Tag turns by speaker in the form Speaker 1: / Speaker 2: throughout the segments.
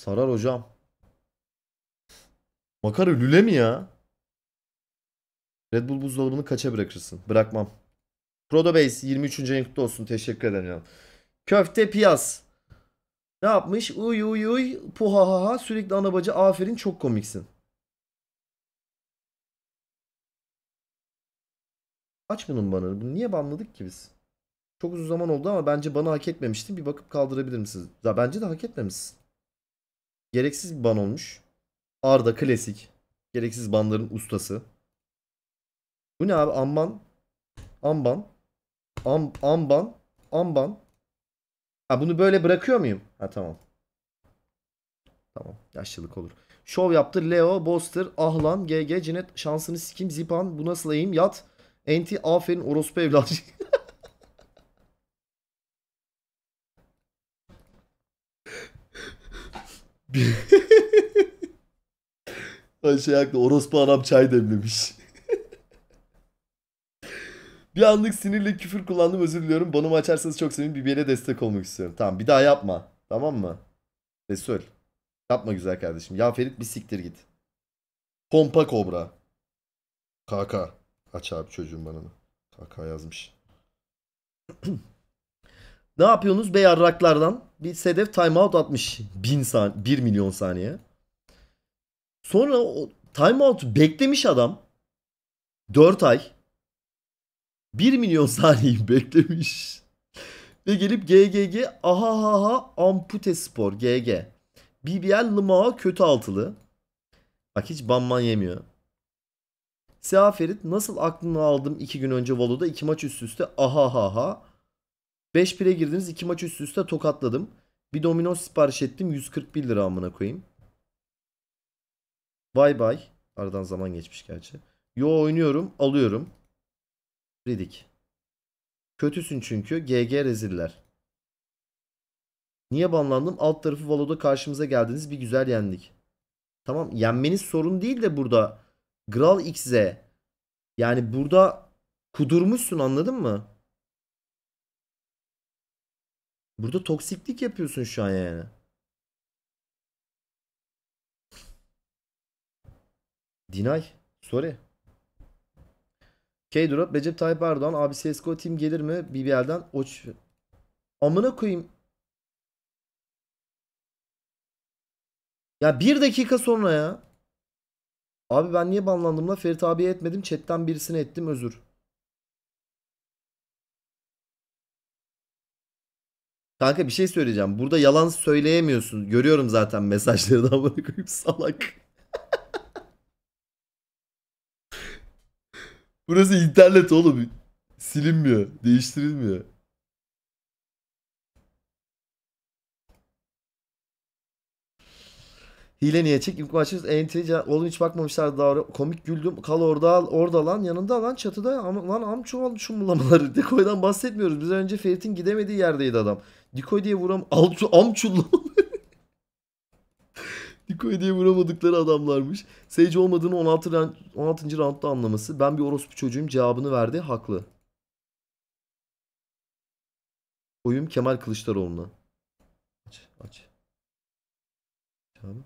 Speaker 1: Sarar hocam. Makara lüle mi ya? Red Bull buzdolabını kaça bırakırsın? Bırakmam. Prodobase 23. ayın kutlu olsun. Teşekkür ederim. Köfte piyas. Ne yapmış? Uy uy uy puhahaha sürekli anabacı. aferin çok komiksin. Aç bunun bana. Bunu niye banladık ki biz? Çok uzun zaman oldu ama bence bana hak etmemişti. Bir bakıp kaldırabilir misiniz? Ya bence de hak etmemişsin. Gereksiz bir ban olmuş. Arda klasik. Gereksiz banların ustası. Bu ne abi? Amban. Amban. Am, amban. Amban. Ha bunu böyle bırakıyor muyum? Ha tamam. Tamam. Yaşlılık olur. Şov yaptı. Leo, Boster, Ahlan, GG, Cinet, şansını sikim, Zipan, bu nasıl eğim, yat. Enti, aferin, orospu evladı. Ay şey haklı orospu anam çay demlemiş. bir anlık sinirli küfür kullandım özür diliyorum. Bonumu açarsanız çok sevinirim. Bir yere destek olmak istiyorum. Tamam bir daha yapma. Tamam mı? Resul. Yapma güzel kardeşim. Ya Ferit bir siktir git. Pompa kobra. KK. Aç abi çocuğum bana. KK yazmış. Ne yapıyorsunuz bey arraklardan? Bir Sedef timeout atmış. 1000 saniye, 1 milyon saniye. Sonra o timeout beklemiş adam. 4 ay. 1 milyon saniye beklemiş. Ve gelip GGG aha ha ha ampute spor GG. BBL Lımağa kötü altılı. Bak hiç banman yemiyor. Seha Ferit nasıl aklını aldım 2 gün önce Valo'da 2 maç üst üste aha ha ha. 5-1'e girdiniz. 2 maç üst üste tokatladım. Bir domino sipariş ettim. 141 lira amına koyayım. Bay bay. Aradan zaman geçmiş gerçi. Yo oynuyorum. Alıyorum. Ridik. Kötüsün çünkü. GG reziller. Niye banlandım? Alt tarafı Valo'da karşımıza geldiniz. Bir güzel yendik. Tamam yenmeniz sorun değil de burada. Gral XZ yani burada kudurmuşsun anladın mı? Burada toksiklik yapıyorsun şu an yani. Dinay. Sorry. K-Drop Recep Tayyip Erdoğan abi CSGO team gelir mi? BBL'den oç. Amına koyayım. Ya bir dakika sonra ya. Abi ben niye banlandığımda Ferit abiye etmedim. Chatten birisine ettim özür. Kanka bir şey söyleyeceğim. Burada yalan söyleyemiyorsun. Görüyorum zaten mesajları da amına koyup salak. Burası internet oğlum. Silinmiyor, değiştirilmiyor. Hile niye çek? İlk maçımız NTC. Oğlum hiç bakmamışlar daha komik güldüm. Kal orada al, orada lan yanında lan çatıda lan am çuval çumulamaları. Dekoydan bahsetmiyoruz. Biz önce Ferit'in gidemediği yerdeydi adam. Dikoy diye vuram... Alçu, amçullu. Dikoy diye vuramadıkları adamlarmış. Sage olmadığını 16. Round, 16. roundda anlaması. Ben bir orospu çocuğum cevabını verdi. Haklı. Oyum Kemal Kılıçdaroğlu'na. Aç, aç. Abi.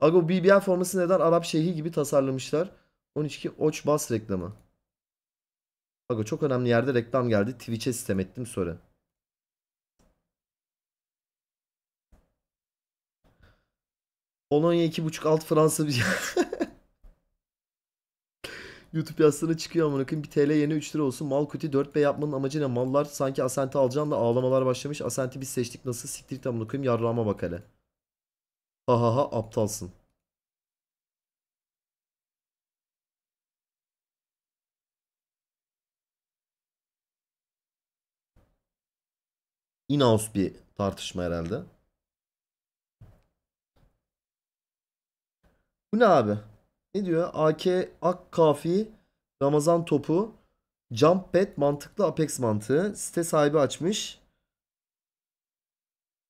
Speaker 1: Ago BBL forması neden Arap şeyhi gibi tasarlamışlar? 12 Oç Bas reklamı. Ago çok önemli yerde reklam geldi. Twitch'e sistem ettim sonra. Polonya 2.5 alt Fransa bir... YouTube yazsana çıkıyor ama bakın bir TL yeni 3 lira olsun. Mal kuti 4 b yapmanın amacı ne? Mallar sanki Asent'i alacağım da ağlamalar başlamış. Asent'i biz seçtik nasıl siktir tam bunu koyayım bak hele. Ha ha ha aptalsın. in bir tartışma herhalde. Bu ne abi? Ne diyor? AK Akkafi Ramazan topu Jump pad mantıklı Apex mantığı. Site sahibi açmış.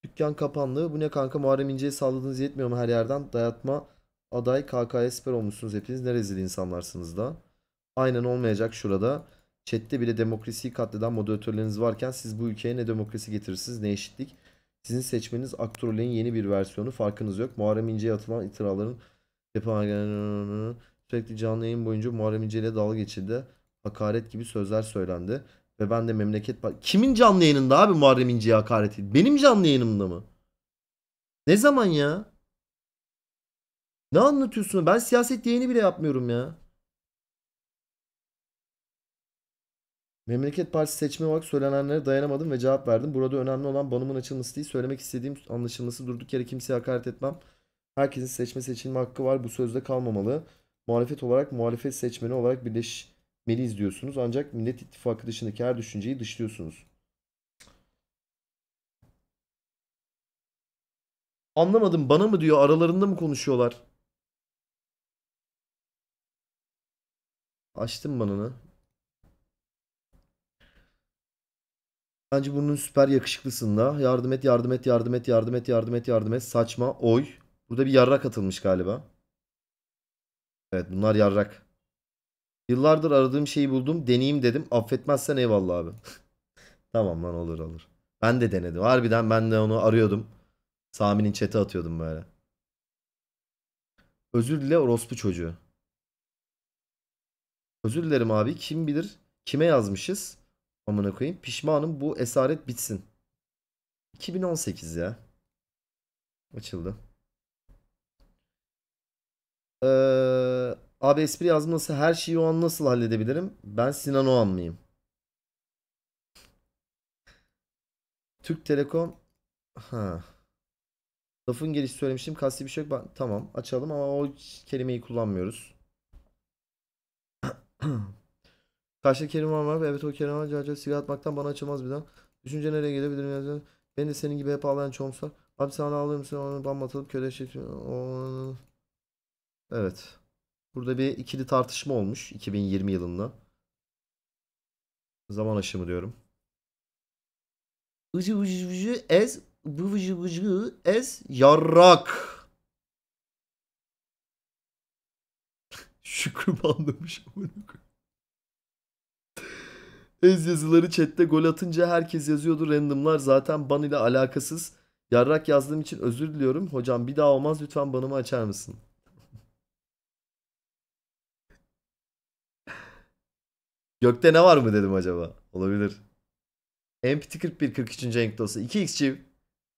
Speaker 1: Dükkan kapandı. Bu ne kanka Muharrem İnce'ye salladığınız yetmiyor mu her yerden? Dayatma aday KK'ya siper olmuşsunuz hepiniz. Ne rezil insanlarsınız da. Aynen olmayacak şurada. Chat'te bile demokrasiyi katleden moderatörleriniz varken siz bu ülkeye ne demokrasi getirirsiniz ne eşitlik. Sizin seçmeniz aktörlerin yeni bir versiyonu farkınız yok. Muharrem İnce'ye atılan itirazların Depo sürekli canlı yayın boyunca Muharrem İnce ile dalga geçildi. Hakaret gibi sözler söylendi. Ve ben de memleket... Kimin canlı yayınında abi Muharrem İnce'ye hakaret edildi? Benim canlı yayınımda mı? Ne zaman ya? Ne anlatıyorsun? Ben siyaset yayını bile yapmıyorum ya. Memleket Partisi seçme olarak söylenenlere dayanamadım ve cevap verdim. Burada önemli olan banımın açılması değil, söylemek istediğim anlaşılması durduk yere kimseye hakaret etmem. Herkesin seçme seçilme hakkı var. Bu sözde kalmamalı. Muhalefet olarak muhalefet seçmeni olarak birleşmeliyiz diyorsunuz. Ancak Millet İttifakı dışındaki her düşünceyi dışlıyorsunuz. Anlamadım bana mı diyor aralarında mı konuşuyorlar? Açtım bananı. Bence bunun süper yakışıklısında. Yardım et, yardım et, yardım et, yardım et, yardım et, yardım et. Saçma, oy. Burada bir yarrak atılmış galiba. Evet bunlar yarrak. Yıllardır aradığım şeyi buldum. Deneyeyim dedim. Affetmezsen eyvallah abi. tamam lan olur olur. Ben de denedim. Harbiden ben de onu arıyordum. Sami'nin çete atıyordum böyle. Özür dile orospu çocuğu. Özür dilerim abi. Kim bilir kime yazmışız? Amına koyayım. Pişmanım bu esaret bitsin. 2018 ya. Açıldı. Ee, abi espri yazması her şeyi o an nasıl halledebilirim? Ben Sinan Oğan mıyım? Türk Telekom. Ha. Lafın gelişi söylemiştim. Kasti bir şey yok. Ben, tamam açalım ama o kelimeyi kullanmıyoruz. Karşıda kelime var mı? Evet o kelime var. Caca sigara atmaktan bana açılmaz daha. Düşünce nereye gelebilir? Ben de senin gibi hep ağlayan çoğumsar. Abi sen ağlıyor musun? Bambatılıp köleşip... Evet. Burada bir ikili tartışma olmuş 2020 yılında. Zaman aşımı diyorum. Icı vıcı vıcı ez vıcı vıcı ez yarrak. Şükrü banlamış Ez yazıları chatte gol atınca herkes yazıyordu randomlar zaten ban ile alakasız. Yarrak yazdığım için özür diliyorum. Hocam bir daha olmaz lütfen banımı açar mısın? Gökte ne var mı dedim acaba. Olabilir. MPT 41 43. Enk dostu. 2x çiv.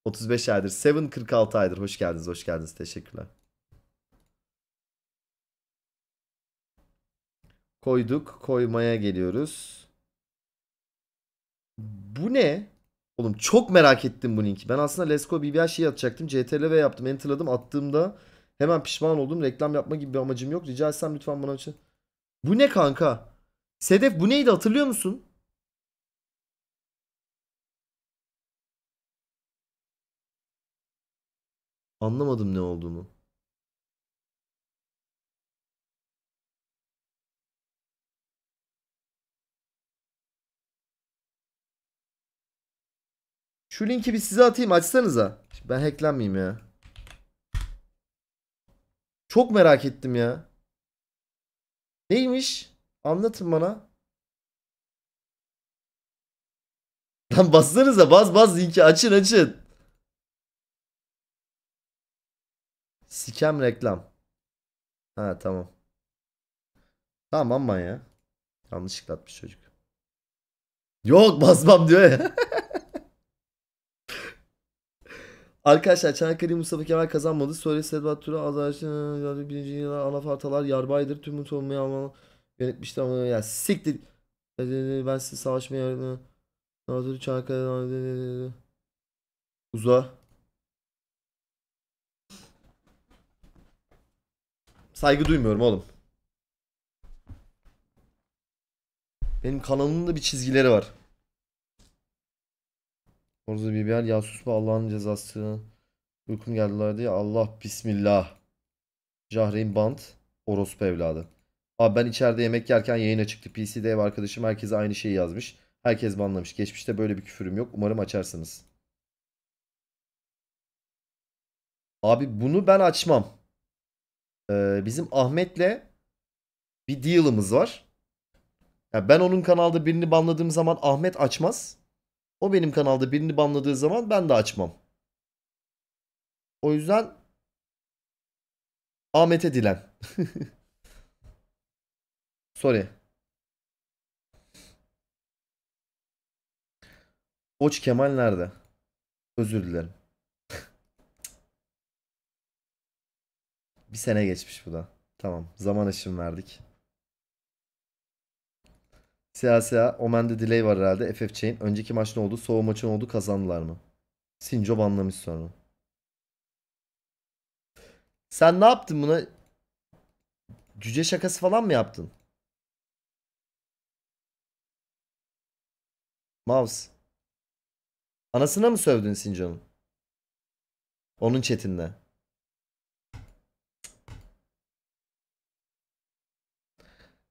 Speaker 1: 35 aydır. 7 46 aydır. Hoş geldiniz. Hoş geldiniz. Teşekkürler. Koyduk. Koymaya geliyoruz. Bu ne? Oğlum çok merak ettim bu linki. Ben aslında Lesko BBL şey atacaktım. CTRL ve yaptım. Enterladım. Attığımda hemen pişman oldum. Reklam yapma gibi bir amacım yok. Rica etsem lütfen bana açın. Bu ne kanka? Sedef bu neydi hatırlıyor musun? Anlamadım ne olduğunu. Şu linki bir size atayım açsanıza. ben hacklenmeyeyim ya. Çok merak ettim ya. Neymiş? Anlatın bana. Lan bassanıza bas bas linki açın açın. Sikem reklam. Ha tamam. Tamam aman ya. Yanlışlıkla atmış çocuk. Yok basmam diyor ya. Arkadaşlar Çanakkale Mustafa Kemal kazanmadı. Söyle Sedat Tura Azerbaycan birinci yıla Anafartalar Yarbaydır. Tüm olmayı almalı yönetmişti ama ya siktir. Ben size savaşmaya yardım. Anadolu Çanakkale Uza. Saygı duymuyorum oğlum. Benim kanalımın da bir çizgileri var. Orada bir yer yasus mu Allah'ın cezası. Uykum geldi diye Allah bismillah. Cahreyn Bant orospu evladı. Abi ben içeride yemek yerken yayına çıktı. PC'de ev arkadaşım herkese aynı şeyi yazmış. Herkes banlamış. Geçmişte böyle bir küfürüm yok. Umarım açarsınız. Abi bunu ben açmam. Ee, bizim Ahmet'le bir deal'ımız var. Yani ben onun kanalda birini banladığım zaman Ahmet açmaz. O benim kanalda birini banladığı zaman ben de açmam. O yüzden Ahmet'e dilen. Sorry. Koç Kemal nerede? Özür dilerim. bir sene geçmiş bu da. Tamam. Zaman aşım verdik. CSA Omen'de delay var herhalde. FF Chain. Önceki maç ne oldu? Soğuk maçın oldu. Kazandılar mı? Sinco anlamış sonra. Sen ne yaptın buna? Cüce şakası falan mı yaptın? Mavs. Anasına mı sövdün Sincan'ın? Onun chatinde.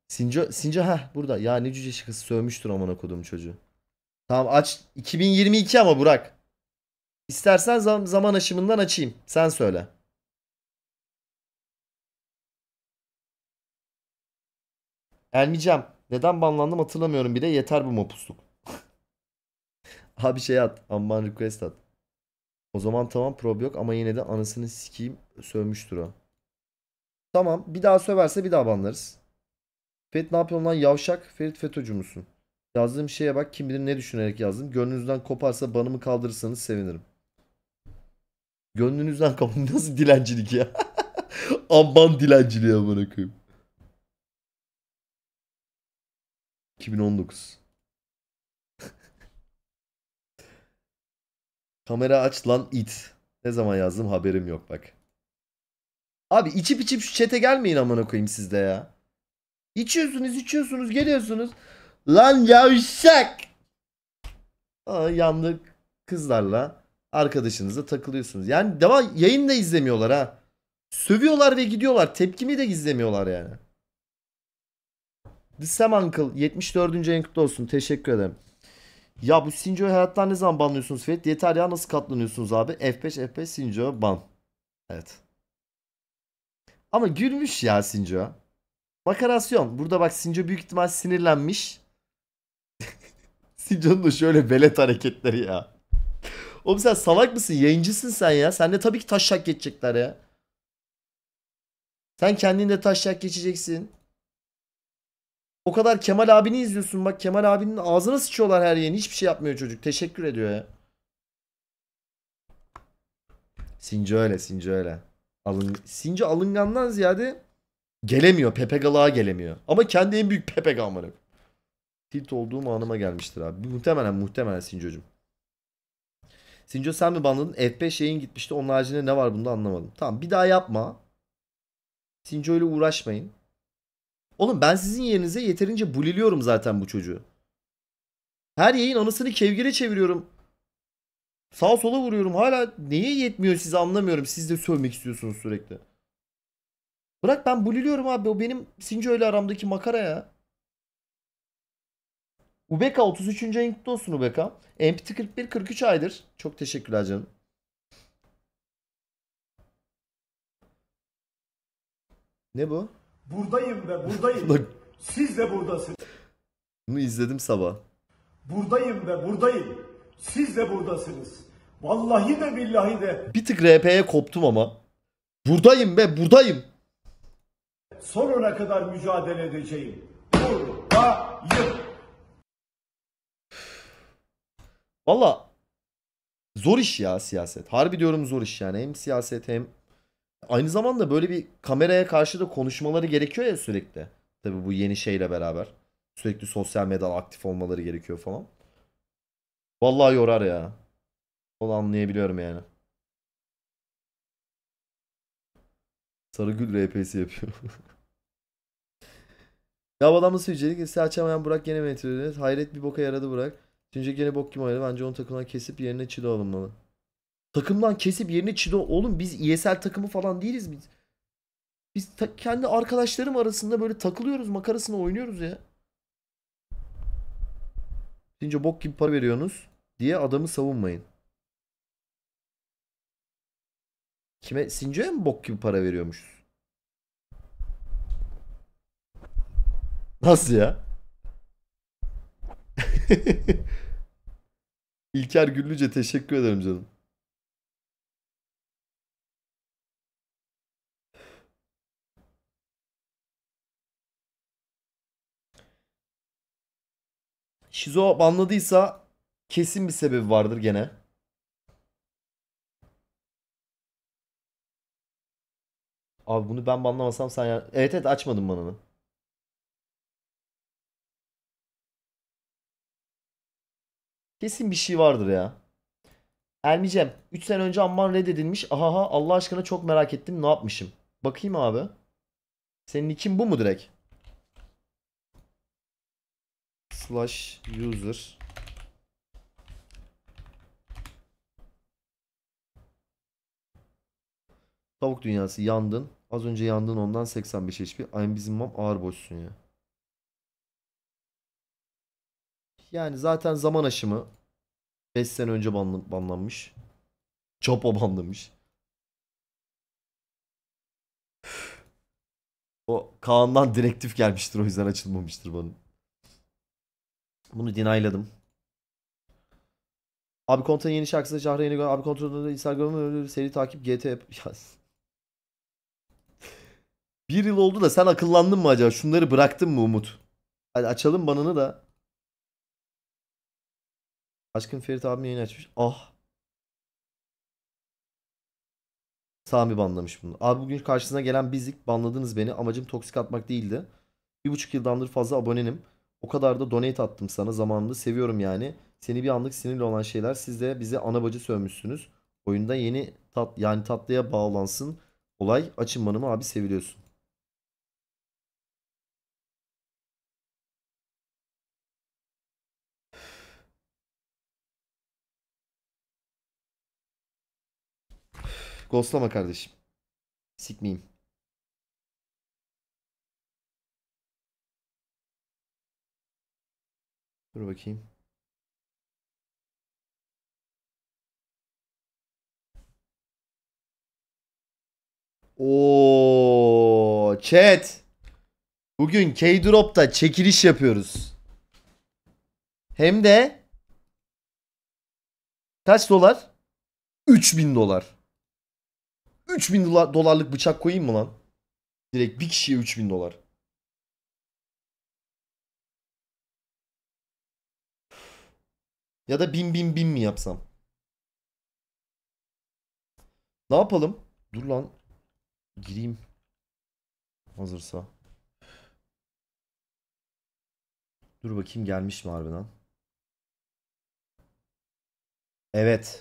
Speaker 1: Sinca, Sinca ha burada. Ya ne cüce şıkısı sövmüştür amına kodum çocuğu. Tamam aç 2022 ama Burak. İstersen zam zaman aşımından açayım. Sen söyle. Elmicem neden banlandım hatırlamıyorum bir de. yeter bu mopusluk. Abi şey at. Amban request at. O zaman tamam prob yok ama yine de anasını sikeyim sövmüştür o. Tamam bir daha söverse bir daha banlarız. Ferit ne yapıyorsun lan yavşak? Ferit FETÖ'cü müsün? Yazdığım şeye bak kim bilir ne düşünerek yazdım. Gönlünüzden koparsa banımı kaldırırsanız sevinirim. Gönlünüzden kopan nasıl dilencilik ya? Amban dilenciliği amına koyayım. 2019 Kamera aç lan it. Ne zaman yazdım haberim yok bak. Abi içip içip şu çete gelmeyin aman okuyayım sizde ya. İçiyorsunuz içiyorsunuz geliyorsunuz. Lan yavşak. Aa, yandık kızlarla arkadaşınızla takılıyorsunuz. Yani devam yayın da izlemiyorlar ha. Sövüyorlar ve gidiyorlar. Tepkimi de gizlemiyorlar yani. The Sam Uncle 74. en kutlu olsun. Teşekkür ederim. Ya bu Sinjo'yu hayattan ne zaman banlıyorsunuz Ferit? Yeter ya nasıl katlanıyorsunuz abi? F5 F5 Sinjo ban. Evet. Ama gülmüş ya Sinjo. Makarasyon. Burada bak Sinjo büyük ihtimal sinirlenmiş. Sinjo'nun da şöyle velet hareketleri ya. Oğlum sen salak mısın? Yayıncısın sen ya. Sen de tabii ki taşak geçecekler ya. Sen kendin de taşak geçeceksin. O kadar Kemal abini izliyorsun. Bak Kemal abinin ağzını sıçıyorlar her yerini. Hiçbir şey yapmıyor çocuk. Teşekkür ediyor ya. Sinci öyle, Sinci öyle. Alın, Sinci alıngandan ziyade gelemiyor. Pepe Galak'a gelemiyor. Ama kendi en büyük Pepe Galak'ı. Tilt olduğum anıma gelmiştir abi. Muhtemelen muhtemelen Sinco'cum. Sinco sen mi banladın? F5 yayın gitmişti. Onun haricinde ne var bunda anlamadım. Tamam bir daha yapma. Sinco ile uğraşmayın. Oğlum ben sizin yerinize yeterince buliliyorum zaten bu çocuğu. Her yayın anısını kevgire çeviriyorum. Sağ sola vuruyorum. Hala neye yetmiyor size anlamıyorum. Siz de sövmek istiyorsunuz sürekli. Bırak ben buliliyorum abi. O benim Sinci öyle aramdaki makara ya. Ubeka 33. ayın kutlu olsun Ubeka. Empty 41 43 aydır. Çok teşekkürler canım. Ne bu? Buradayım ve buradayım. Siz de buradasınız. Bunu izledim sabah. Buradayım ve buradayım. Siz de buradasınız. Vallahi de billahi de. Bir tık RP'ye koptum ama. Buradayım be buradayım. Sonuna kadar mücadele edeceğim. Buradayım. Valla zor iş ya siyaset. Harbi diyorum zor iş yani. Hem siyaset hem Aynı zamanda böyle bir kameraya karşı da konuşmaları gerekiyor ya sürekli. Tabii bu yeni şeyle beraber. Sürekli sosyal medyada aktif olmaları gerekiyor falan. Vallahi yorar ya. Onu anlayabiliyorum yani. Sarıgül RP'si yapıyor. ya adam nasıl yücelik? Lise açamayan Burak yeni mi Hayret bir boka yaradı Burak. Çünkü yine bok kim oynadı? Bence onu takımdan kesip yerine çile alınmalı. Takımdan kesip yerine Çido. Oğlum biz ESL takımı falan değiliz biz. Biz kendi arkadaşlarım arasında böyle takılıyoruz makarasını oynuyoruz ya. Sizce bok gibi para veriyorsunuz diye adamı savunmayın. Kime? Sinco'ya mı bok gibi para veriyormuşuz? Nasıl ya? İlker Güllüce teşekkür ederim canım. Şizo banladıysa kesin bir sebebi vardır gene. Abi bunu ben banlamasam sen ya... Evet evet açmadım bananı. Kesin bir şey vardır ya. Elmicem 3 sene önce amman reddedilmiş. Aha Allah aşkına çok merak ettim ne yapmışım. Bakayım abi. Senin için bu mu direkt? slash user Tavuk dünyası yandın. Az önce yandın ondan 85 HP. Aynı bizim mam ağır boşsun ya. Yani zaten zaman aşımı 5 sene önce banlan banlanmış. Çapa banlamış. O Kaan'dan direktif gelmiştir o yüzden açılmamıştır bana. Bunu denyladım. Abi Konta'nın yeni şarkısını Şahra yeni Abi Konta'nın Instagram'ı seri takip GT yap. bir yıl oldu da sen akıllandın mı acaba? Şunları bıraktın mı Umut? Hadi açalım banını da. Aşkın Ferit abim yayın açmış. Ah. Sami banlamış bunu. Abi bugün karşısına gelen bizlik. Banladınız beni. Amacım toksik atmak değildi. Bir buçuk yıldandır fazla abonenim. O kadar da donate attım sana zamanında seviyorum yani. Seni bir anlık sinirli olan şeyler siz de bize ana bacı sövmüşsünüz. Oyunda yeni tat yani tatlıya bağlansın. Olay açın açınmanımı abi seviliyorsun. Ghostlama kardeşim. Sikmeyeyim. Dur bakayım. O chat. Bugün K-Drop'ta çekiliş yapıyoruz. Hem de kaç dolar? 3000 dolar. 3000 dolarlık bıçak koyayım mı lan? Direkt bir kişiye 3000 dolar. Ya da bin bin bin mi yapsam? Ne yapalım? Dur lan. Gireyim. Hazırsa. Dur bakayım gelmiş mi harbiden? Evet.